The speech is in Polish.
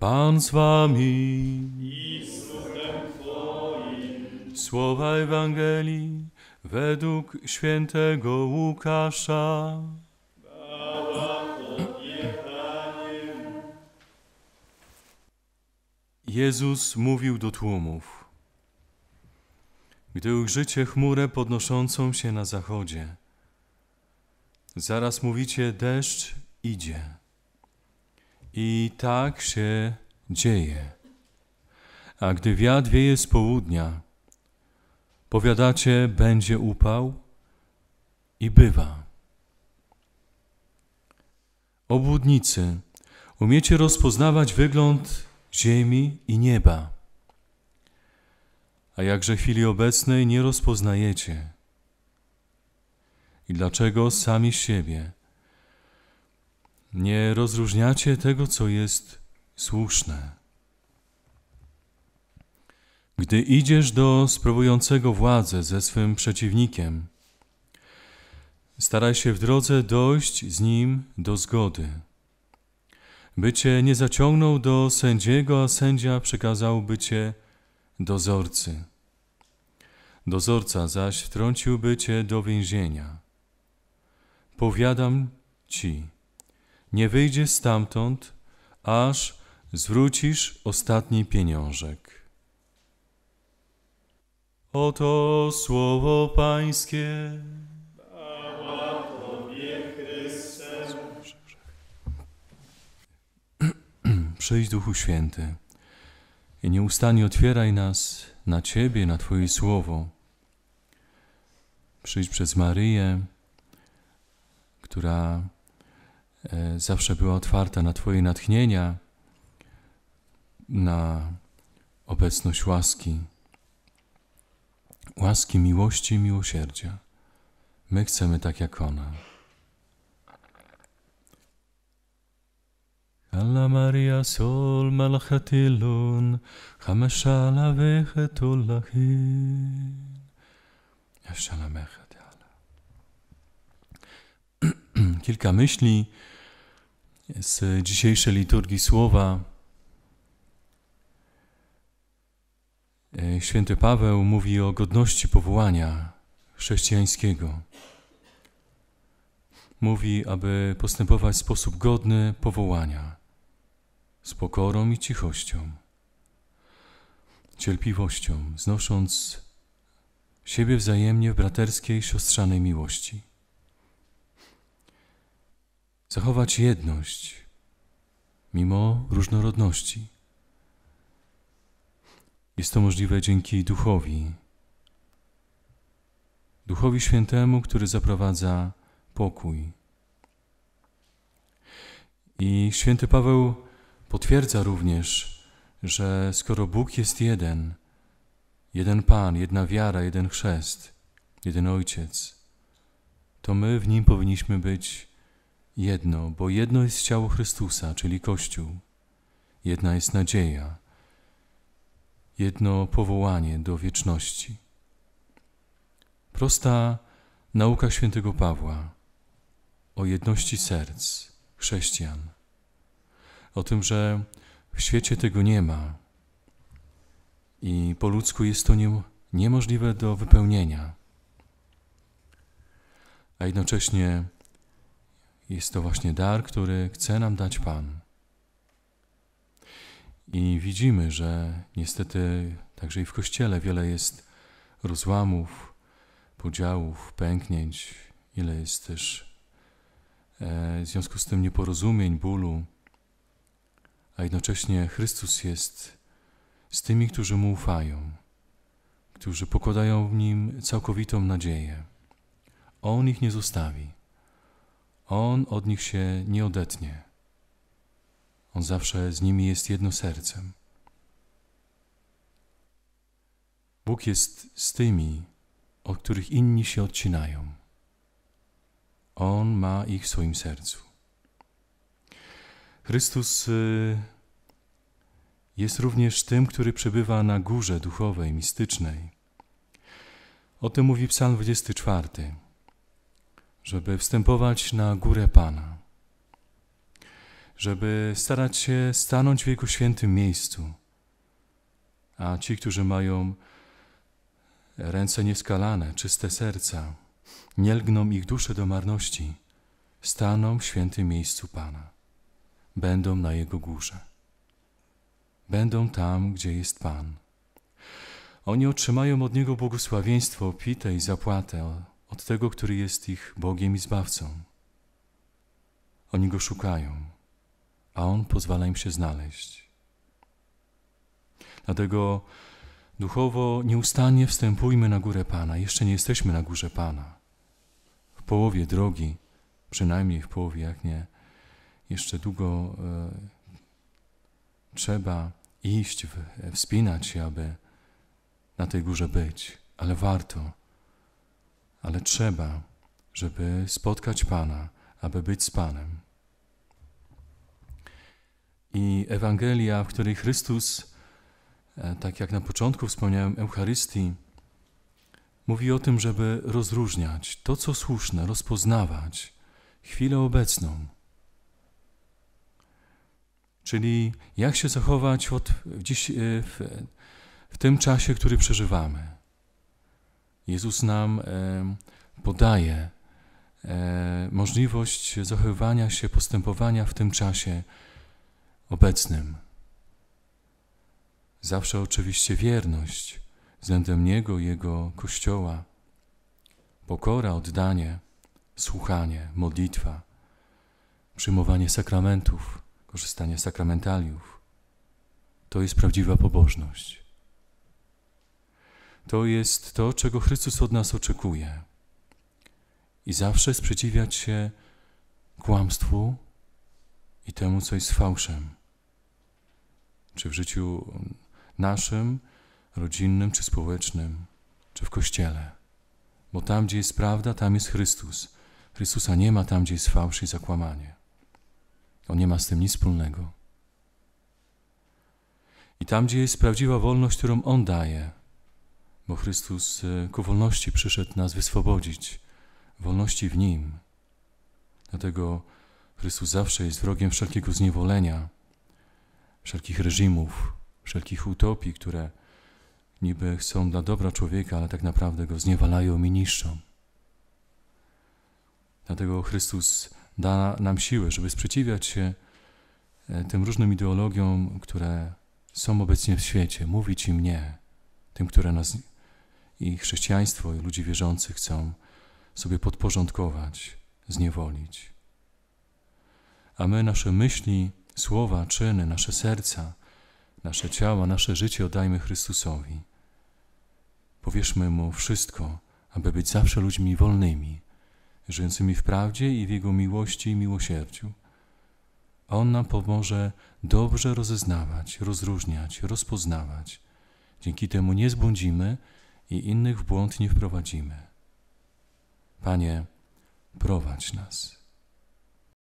Pan z wami Twoim. Słowa Ewangelii według świętego Łukasza. Jezus mówił do tłumów. Gdy ujrzycie chmurę podnoszącą się na zachodzie, zaraz mówicie deszcz idzie i tak się dzieje. A gdy wiatr wieje z południa, powiadacie, będzie upał i bywa. Obłudnicy, umiecie rozpoznawać wygląd ziemi i nieba, a jakże chwili obecnej nie rozpoznajecie. I dlaczego sami siebie? Nie rozróżniacie tego, co jest słuszne. Gdy idziesz do sprawującego władzę ze swym przeciwnikiem, staraj się w drodze dojść z nim do zgody. By cię nie zaciągnął do sędziego, a sędzia przekazałby cię dozorcy. Dozorca zaś wtrąciłby cię do więzienia. Powiadam ci, nie wyjdzie stamtąd, aż zwrócisz ostatni pieniążek. Oto słowo Pańskie. Chwała Tobie, Chryste. Przyjdź Duchu Święty i nieustannie otwieraj nas na Ciebie, na Twoje Słowo. Przyjdź przez Maryję, która E, zawsze była otwarta na Twoje natchnienia, na obecność łaski, łaski miłości i miłosierdzia. My chcemy tak jak ona. Alla Maria sol malchatilun, chameshala vechetulahin. Yashalamechet yala kilka myśli z dzisiejszej liturgii słowa. E, święty Paweł mówi o godności powołania chrześcijańskiego. Mówi, aby postępować w sposób godny powołania, z pokorą i cichością, cierpliwością, znosząc siebie wzajemnie w braterskiej, siostrzanej miłości zachować jedność mimo różnorodności. Jest to możliwe dzięki Duchowi, Duchowi Świętemu, który zaprowadza pokój. I święty Paweł potwierdza również, że skoro Bóg jest jeden, jeden Pan, jedna wiara, jeden chrzest, jeden Ojciec, to my w Nim powinniśmy być jedno, bo jedno jest ciało Chrystusa, czyli Kościół. Jedna jest nadzieja, jedno powołanie do wieczności. Prosta nauka świętego Pawła o jedności serc chrześcijan, o tym, że w świecie tego nie ma i po ludzku jest to nie, niemożliwe do wypełnienia, a jednocześnie jest to właśnie dar, który chce nam dać Pan. I widzimy, że niestety także i w Kościele wiele jest rozłamów, podziałów, pęknięć, ile jest też e, w związku z tym nieporozumień, bólu, a jednocześnie Chrystus jest z tymi, którzy Mu ufają, którzy pokładają w Nim całkowitą nadzieję. On ich nie zostawi. On od nich się nie odetnie. On zawsze z nimi jest jedno sercem. Bóg jest z tymi, od których inni się odcinają. On ma ich w swoim sercu. Chrystus y, jest również tym, który przebywa na górze duchowej, mistycznej. O tym mówi Psalm 24 żeby wstępować na górę Pana, żeby starać się stanąć w Jego świętym miejscu. A ci, którzy mają ręce nieskalane, czyste serca, nie lgną ich dusze do marności, staną w świętym miejscu Pana, będą na Jego górze, będą tam, gdzie jest Pan. Oni otrzymają od Niego błogosławieństwo, pite i zapłatę od tego, który jest ich Bogiem i Zbawcą. Oni go szukają, a on pozwala im się znaleźć. Dlatego duchowo nieustannie wstępujmy na górę Pana. Jeszcze nie jesteśmy na górze Pana. W połowie drogi, przynajmniej w połowie, jak nie, jeszcze długo y, trzeba iść, w, wspinać się, aby na tej górze być, ale warto ale trzeba, żeby spotkać Pana, aby być z Panem. I Ewangelia, w której Chrystus, e, tak jak na początku wspomniałem, Eucharystii, mówi o tym, żeby rozróżniać to, co słuszne, rozpoznawać chwilę obecną. Czyli jak się zachować od, dziś, e, w, w tym czasie, który przeżywamy Jezus nam e, podaje e, możliwość zachowywania się, postępowania w tym czasie obecnym. Zawsze oczywiście wierność względem Niego, Jego Kościoła, pokora, oddanie, słuchanie, modlitwa, przyjmowanie sakramentów, korzystanie z sakramentaliów. To jest prawdziwa pobożność to jest to, czego Chrystus od nas oczekuje. I zawsze sprzeciwiać się kłamstwu i temu, co jest fałszem. Czy w życiu naszym, rodzinnym, czy społecznym, czy w kościele. Bo tam, gdzie jest prawda, tam jest Chrystus. Chrystusa nie ma tam, gdzie jest fałsz i zakłamanie. On nie ma z tym nic wspólnego. I tam, gdzie jest prawdziwa wolność, którą On daje, bo Chrystus e, ku wolności przyszedł nas wyswobodzić, wolności w Nim. Dlatego Chrystus zawsze jest wrogiem wszelkiego zniewolenia, wszelkich reżimów, wszelkich utopii, które niby chcą dla dobra człowieka, ale tak naprawdę go zniewalają i niszczą. Dlatego Chrystus da nam siłę, żeby sprzeciwiać się e, tym różnym ideologiom, które są obecnie w świecie, mówić im nie, tym, które nas i chrześcijaństwo, i ludzi wierzących chcą sobie podporządkować, zniewolić. A my nasze myśli, słowa, czyny, nasze serca, nasze ciała, nasze życie oddajmy Chrystusowi. Powierzmy Mu wszystko, aby być zawsze ludźmi wolnymi, żyjącymi w prawdzie i w Jego miłości i miłosierdziu. On nam pomoże dobrze rozeznawać, rozróżniać, rozpoznawać. Dzięki temu nie zbłądzimy, i innych w błąd nie wprowadzimy. Panie, prowadź nas.